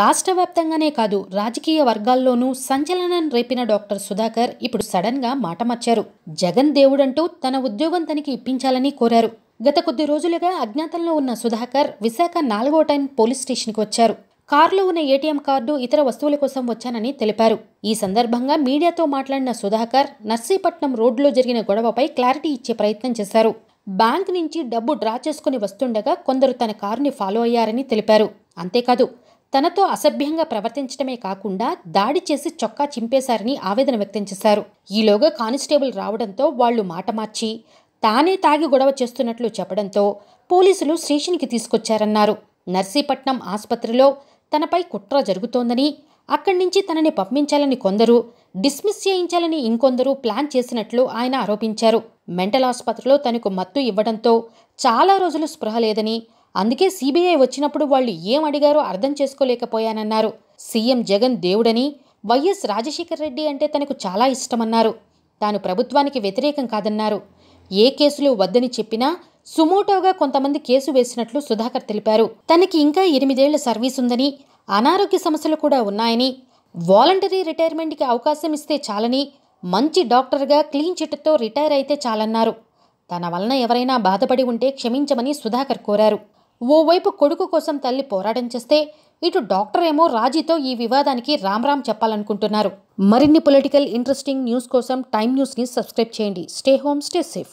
రాష్ట్ర వ్యాప్తంగానే కాదు రాజకీయ వర్గాల్లోనూ సంచలనం రేపిన డాక్టర్ సుధాకర్ ఇప్పుడు సడన్గా మాట మార్చారు జగన్ దేవుడంటూ తన ఉద్యోగం తనకి ఇప్పించాలని కోరారు గత కొద్ది రోజులుగా అజ్ఞాతంలో ఉన్న సుధాకర్ విశాఖ నాలుగో టైం పోలీస్ స్టేషన్కి వచ్చారు కారులో ఉన్న ఏటీఎం కార్డు ఇతర వస్తువుల కోసం వచ్చానని తెలిపారు ఈ సందర్భంగా మీడియాతో మాట్లాడిన సుధాకర్ నర్సీపట్నం రోడ్లో జరిగిన గొడవపై క్లారిటీ ఇచ్చే ప్రయత్నం చేశారు బ్యాంక్ నుంచి డబ్బు డ్రా చేసుకుని వస్తుండగా కొందరు తన కారుని ఫాలో అయ్యారని తెలిపారు అంతేకాదు తనతో అసభ్యంగా ప్రవర్తించడమే కాకుండా దాడి చేసి చొక్కా చింపేశారని ఆవేదన వ్యక్తం చేశారు ఈలోగా కానిస్టేబుల్ రావడంతో వాళ్లు మాట మార్చి తానే తాగి గొడవ చేస్తున్నట్లు చెప్పడంతో పోలీసులు స్టేషన్కి తీసుకొచ్చారన్నారు నర్సీపట్నం ఆసుపత్రిలో తనపై కుట్ర జరుగుతోందని అక్కడి నుంచి తనని పంపించాలని కొందరు డిస్మిస్ చేయించాలని ఇంకొందరు ప్లాన్ చేసినట్లు ఆయన ఆరోపించారు మెంటల్ ఆసుపత్రిలో తనకు మత్తు ఇవ్వడంతో చాలా రోజులు స్పృహ లేదని అందుకే సీబీఐ వచ్చినప్పుడు వాళ్ళు ఏం అడిగారో అర్థం చేసుకోలేకపోయానన్నారు సీఎం జగన్ దేవుడని వైఎస్ రాజశేఖర రెడ్డి అంటే తనకు చాలా ఇష్టమన్నారు తాను ప్రభుత్వానికి వ్యతిరేకం కాదన్నారు ఏ కేసులు వద్దని చెప్పినా సుమోటోగా కొంతమంది కేసు వేసినట్లు సుధాకర్ తెలిపారు తనకి ఇంకా ఎనిమిదేళ్ల సర్వీస్ ఉందని అనారోగ్య సమస్యలు కూడా ఉన్నాయని వాలంటరీ రిటైర్మెంట్కి అవకాశం ఇస్తే చాలని మంచి డాక్టర్గా క్లీన్ చిట్తో రిటైర్ అయితే చాలన్నారు తన వలన ఎవరైనా బాధపడి ఉంటే క్షమించమని సుధాకర్ కోరారు ఓవైపు కొడుకు కోసం తల్లి పోరాటం చేస్తే ఇటు డాక్టర్ ఏమో రాజీతో ఈ వివాదానికి రామ్ రామ్ చెప్పాలనుకుంటున్నారు మరిన్ని పొలిటికల్ ఇంట్రెస్టింగ్ న్యూస్ కోసం టైమ్ న్యూస్ని సబ్స్క్రైబ్ చేయండి స్టే హోమ్ స్టే సేఫ్